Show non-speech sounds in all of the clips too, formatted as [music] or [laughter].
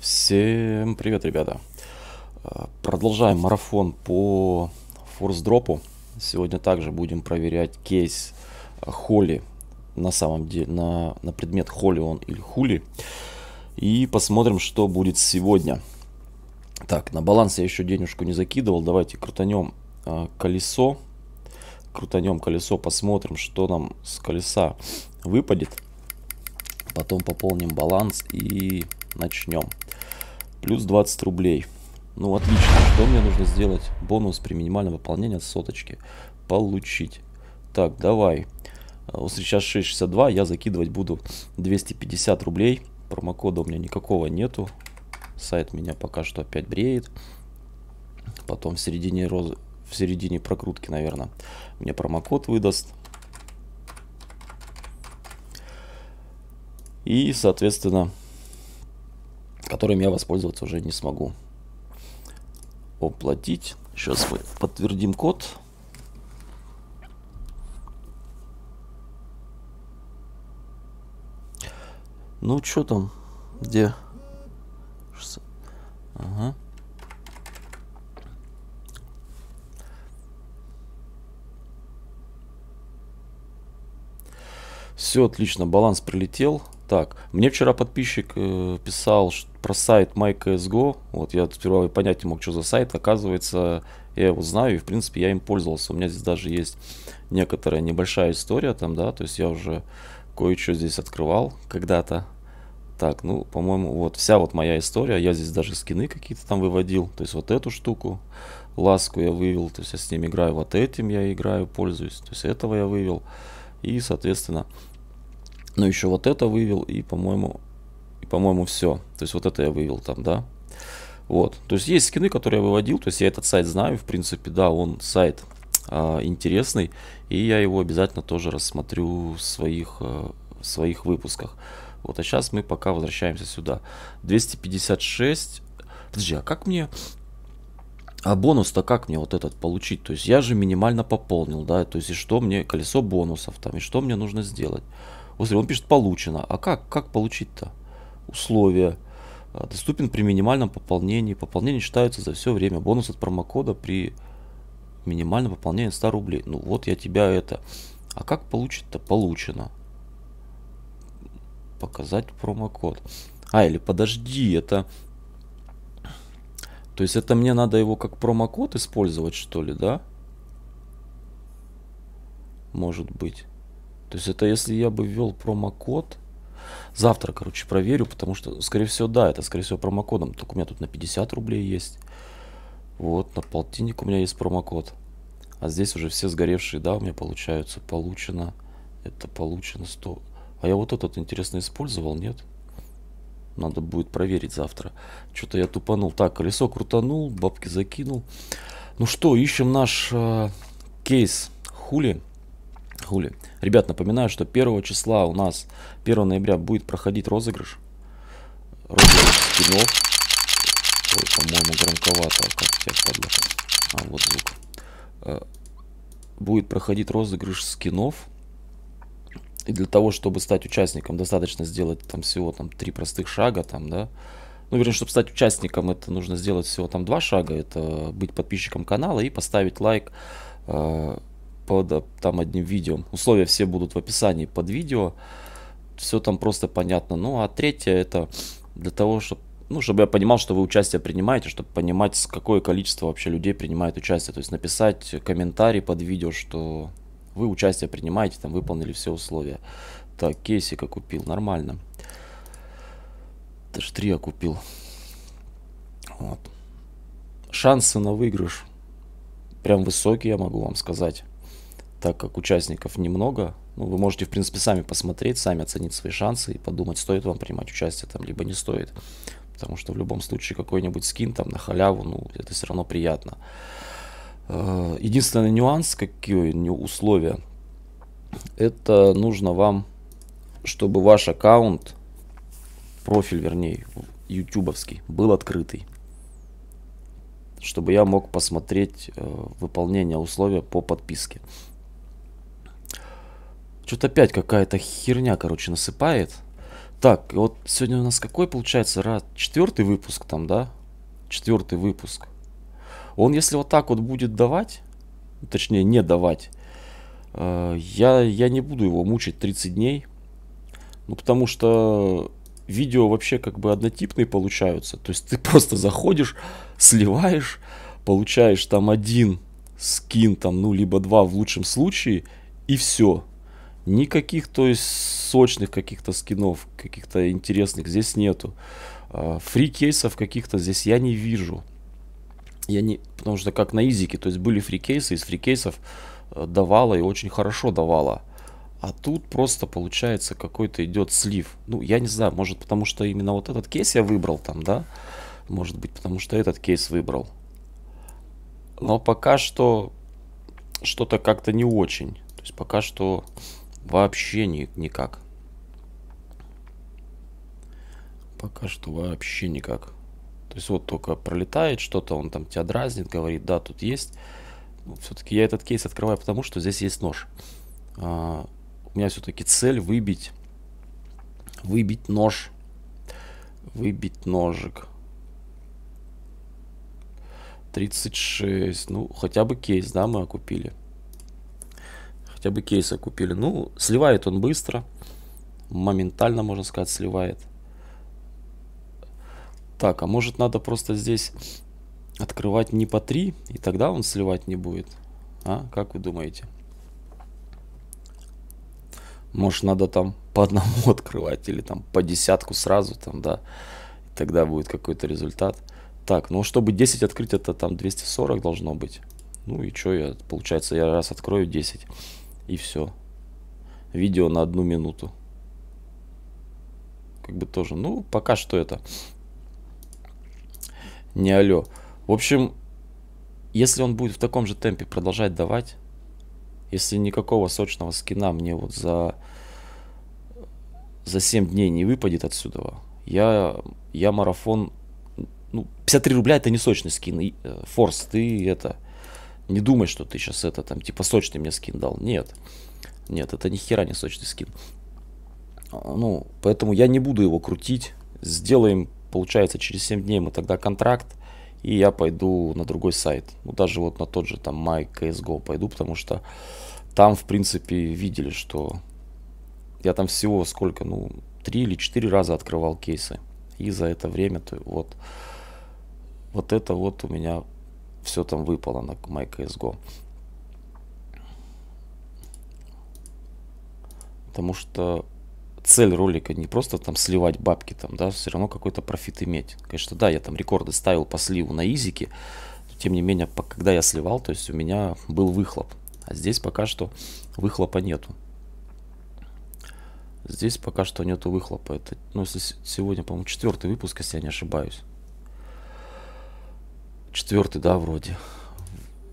Всем привет, ребята! Э, продолжаем марафон по форс-дропу. Сегодня также будем проверять кейс э, Холли. На самом деле, на, на предмет Холли он или Хули. И посмотрим, что будет сегодня. Так, на баланс я еще денежку не закидывал. Давайте крутанем э, колесо. Крутанем колесо, посмотрим, что нам с колеса выпадет. Потом пополним баланс и начнем. Плюс 20 рублей. Ну, отлично. Что мне нужно сделать? Бонус при минимальном выполнении от соточки. Получить. Так, давай. Э, сейчас 6.62. Я закидывать буду 250 рублей. Промокода у меня никакого нету. Сайт меня пока что опять бреет. Потом в середине, розы, в середине прокрутки, наверное, мне промокод выдаст. И, соответственно, которым я воспользоваться уже не смогу. Оплатить. Сейчас мы подтвердим код. Ну, что там? Где? Ага. Все отлично, баланс прилетел. Так, мне вчера подписчик э, писал про сайт MyCSGO. Вот я сперва понять не мог, что за сайт. Оказывается, я его знаю, и в принципе я им пользовался. У меня здесь даже есть некоторая небольшая история там, да, то есть я уже кое-что здесь открывал когда-то. Так, ну, по-моему, вот вся вот моя история. Я здесь даже скины какие-то там выводил. То есть вот эту штуку, ласку я вывел. То есть я с ним играю, вот этим я играю, пользуюсь. То есть этого я вывел. И, соответственно, ну, еще вот это вывел, и, по-моему, и, по-моему, все. То есть, вот это я вывел там, да. Вот. То есть, есть скины, которые я выводил. То есть, я этот сайт знаю, в принципе, да, он сайт а, интересный. И я его обязательно тоже рассмотрю в своих, а, в своих выпусках. Вот, а сейчас мы пока возвращаемся сюда. 256. Подожди, а как мне... А бонус-то как мне вот этот получить? То есть я же минимально пополнил, да? То есть и что мне... Колесо бонусов там, и что мне нужно сделать? Вот он пишет получено. А как, как получить-то? Условия. А, доступен при минимальном пополнении. Пополнение считается за все время. Бонус от промокода при минимальном пополнении 100 рублей. Ну вот я тебя это. А как получить-то? Получено. Показать промокод. А, или подожди, это... То есть это мне надо его как промокод использовать, что ли, да? Может быть. То есть это если я бы ввел промокод, завтра, короче, проверю, потому что, скорее всего, да, это, скорее всего, промокодом. Только у меня тут на 50 рублей есть. Вот, на полтинник у меня есть промокод. А здесь уже все сгоревшие, да, у меня получаются. Получено, это получено 100. А я вот этот, интересно, использовал, нет? Надо будет проверить завтра. Что-то я тупанул. Так, колесо крутанул, бабки закинул. Ну что, ищем наш э, кейс. Хули. Хули. Ребят, напоминаю, что 1 числа у нас, 1 ноября будет проходить розыгрыш. Розыгрыш скинов. Ой, по-моему, громковато. А как тебя подло. А, вот звук. Э, будет проходить розыгрыш скинов. И для того, чтобы стать участником, достаточно сделать там всего там три простых шага, там, да. Ну, вернее, чтобы стать участником, это нужно сделать всего там два шага. Это быть подписчиком канала и поставить лайк э, под э, там одним видео. Условия все будут в описании под видео. Все там просто понятно. Ну а третье это для того, чтобы ну, чтобы я понимал, что вы участие принимаете, чтобы понимать, какое количество вообще людей принимает участие. То есть написать комментарий под видео, что вы участие принимаете, там выполнили все условия. Так, кейсика купил, нормально. Даже три я купил. Вот. Шансы на выигрыш прям высокие, я могу вам сказать так как участников немного, ну, вы можете, в принципе, сами посмотреть, сами оценить свои шансы и подумать, стоит вам принимать участие там, либо не стоит. Потому что в любом случае какой-нибудь скин там на халяву, ну, это все равно приятно. Э, единственный нюанс, какие условия, это нужно вам, чтобы ваш аккаунт, профиль, вернее, ютубовский, был открытый. Чтобы я мог посмотреть э, выполнение условия по подписке. Что-то опять какая-то херня, короче, насыпает. Так, вот сегодня у нас какой получается? Раз, четвертый выпуск там, да? Четвертый выпуск. Он, если вот так вот будет давать, точнее, не давать, э, я, я не буду его мучить 30 дней. Ну, потому что видео вообще как бы однотипные получаются. То есть ты [laughs] просто заходишь, сливаешь, получаешь там один скин, там, ну, либо два в лучшем случае, и все. Никаких, то есть, сочных каких-то скинов, каких-то интересных здесь нету. А, фрикейсов каких-то здесь я не вижу. Я не, потому что как на изике, то есть были фрикейсы, из фрикейсов э, давала и очень хорошо давала. А тут просто получается какой-то идет слив. Ну, я не знаю, может потому что именно вот этот кейс я выбрал там, да? Может быть потому что этот кейс выбрал. Но пока что что-то как-то не очень. То есть пока что Вообще ни, никак. Пока что вообще никак. То есть вот только пролетает что-то, он там тебя дразнит, говорит, да, тут есть. Ну, все-таки я этот кейс открываю, потому что здесь есть нож. А, у меня все-таки цель выбить, выбить нож, выбить ножик. 36, ну хотя бы кейс, да, мы окупили хотя бы кейса купили. Ну, сливает он быстро, моментально, можно сказать, сливает. Так, а может надо просто здесь открывать не по 3, и тогда он сливать не будет? А, как вы думаете? Может надо там по одному [laughs] открывать, или там по десятку сразу, там, да, и тогда будет какой-то результат. Так, ну чтобы 10 открыть, это там 240 должно быть. Ну и что я, получается, я раз открою 10 и все. Видео на одну минуту. Как бы тоже, ну, пока что это не алё. В общем, если он будет в таком же темпе продолжать давать, если никакого сочного скина мне вот за, за 7 дней не выпадет отсюда, я, я марафон... Ну, 53 рубля это не сочный скин. И, э, форс, ты это... Не думай, что ты сейчас это там, типа, сочный мне скин дал. Нет. Нет, это ни хера не сочный скин. А, ну, поэтому я не буду его крутить. Сделаем, получается, через 7 дней мы тогда контракт. И я пойду на другой сайт. Ну, даже вот на тот же там MyCSGO пойду, потому что там, в принципе, видели, что я там всего сколько, ну, три или четыре раза открывал кейсы. И за это время, то вот, вот это вот у меня все там выпало на MyCSGO. Потому что цель ролика не просто там сливать бабки там, да, все равно какой-то профит иметь. Конечно, да, я там рекорды ставил по сливу на изике, но, тем не менее, когда я сливал, то есть у меня был выхлоп. А здесь пока что выхлопа нету. Здесь пока что нету выхлопа. Это, ну, если сегодня, по-моему, четвертый выпуск, если я не ошибаюсь четвертый, да, вроде.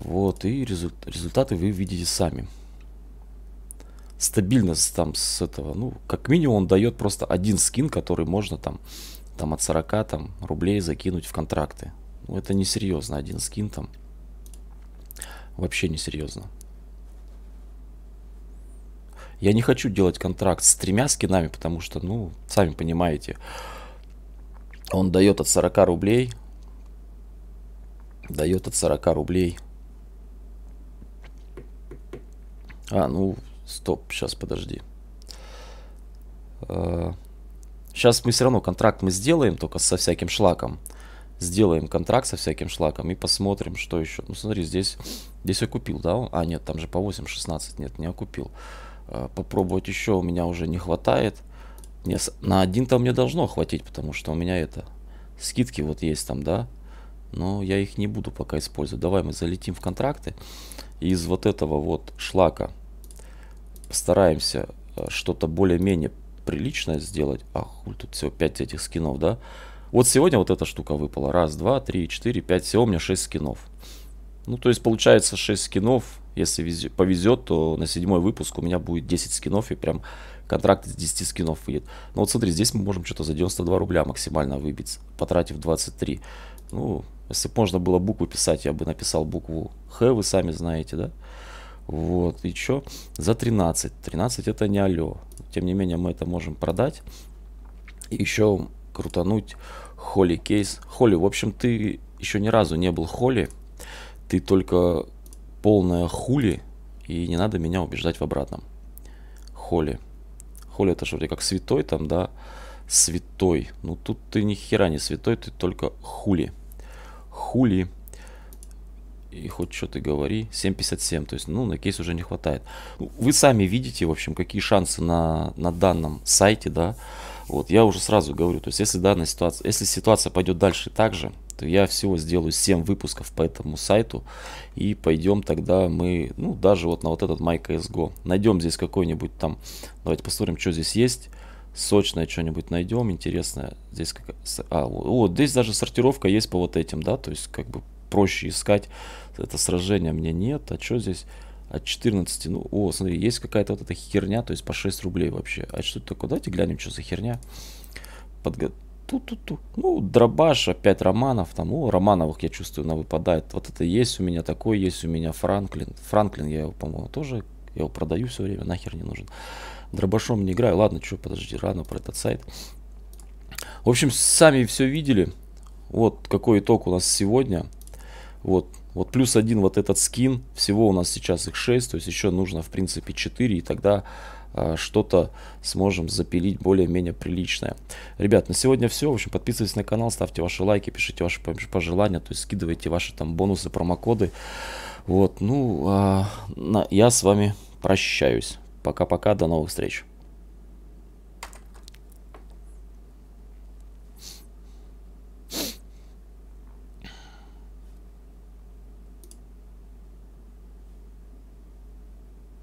Вот, и результ результаты вы видите сами. Стабильность там с этого, ну, как минимум он дает просто один скин, который можно там, там от 40 там, рублей закинуть в контракты. Ну, это не серьезно, один скин там. Вообще не серьезно. Я не хочу делать контракт с тремя скинами, потому что, ну, сами понимаете, он дает от 40 рублей дает от 40 рублей. А, ну, стоп, сейчас, подожди. Сейчас э, мы все равно контракт мы сделаем, только со всяким шлаком. Сделаем контракт со всяким шлаком и посмотрим, что еще. Ну, смотри, здесь, здесь я купил, да? А, нет, там же по 8.16, нет, не окупил. Э, попробовать еще у меня уже не хватает. Не, на один там мне должно хватить, потому что у меня это... Скидки вот есть там, да? но я их не буду пока использовать. Давай мы залетим в контракты. из вот этого вот шлака постараемся э, что-то более-менее приличное сделать. Ах, тут всего 5 этих скинов, да? Вот сегодня вот эта штука выпала. Раз, два, три, четыре, пять. Всего у меня 6 скинов. Ну, то есть получается 6 скинов. Если повезет, то на седьмой выпуск у меня будет 10 скинов. И прям контракт из 10 скинов выйдет. Ну вот смотри, здесь мы можем что-то за 92 рубля максимально выбить, потратив 23. Ну, если бы можно было букву писать, я бы написал букву Х, вы сами знаете, да? Вот, и чё? За 13. 13 это не алё. Тем не менее, мы это можем продать. И еще крутануть холли кейс. Холли, в общем, ты еще ни разу не был холли. Ты только полная хули. И не надо меня убеждать в обратном. Холли. Холли это же вроде как святой там, да? Святой. Ну тут ты ни хера не святой, ты только хули хули. И хоть что ты говори. 7.57, то есть, ну, на кейс уже не хватает. Вы сами видите, в общем, какие шансы на, на данном сайте, да. Вот, я уже сразу говорю, то есть, если данная ситуация, если ситуация пойдет дальше так же, то я всего сделаю 7 выпусков по этому сайту. И пойдем тогда мы, ну, даже вот на вот этот MyCSGO. Найдем здесь какой-нибудь там, давайте посмотрим, что здесь есть сочное что-нибудь найдем, интересное. Здесь как... А, вот здесь даже сортировка есть по вот этим, да, то есть как бы проще искать. Это сражение мне нет. А что здесь? От 14, ну, о, смотри, есть какая-то вот эта херня, то есть по 6 рублей вообще. А что это такое? Давайте глянем, что за херня. Подготовка ту-ту-ту. Ну, дробаш, опять Романов, там, о, Романовых, я чувствую, на выпадает. Вот это есть у меня, такой есть у меня Франклин. Франклин, я его, по-моему, тоже я его продаю все время, нахер не нужен. Дробашом не играю. Ладно, что, подожди, рано про этот сайт. В общем, сами все видели. Вот какой итог у нас сегодня. Вот, вот плюс один вот этот скин. Всего у нас сейчас их 6, то есть еще нужно в принципе 4, и тогда э, что-то сможем запилить более-менее приличное. Ребят, на сегодня все. В общем, подписывайтесь на канал, ставьте ваши лайки, пишите ваши пожелания, то есть скидывайте ваши там бонусы, промокоды. Вот, ну, а, на, я с вами прощаюсь. Пока-пока, до новых встреч.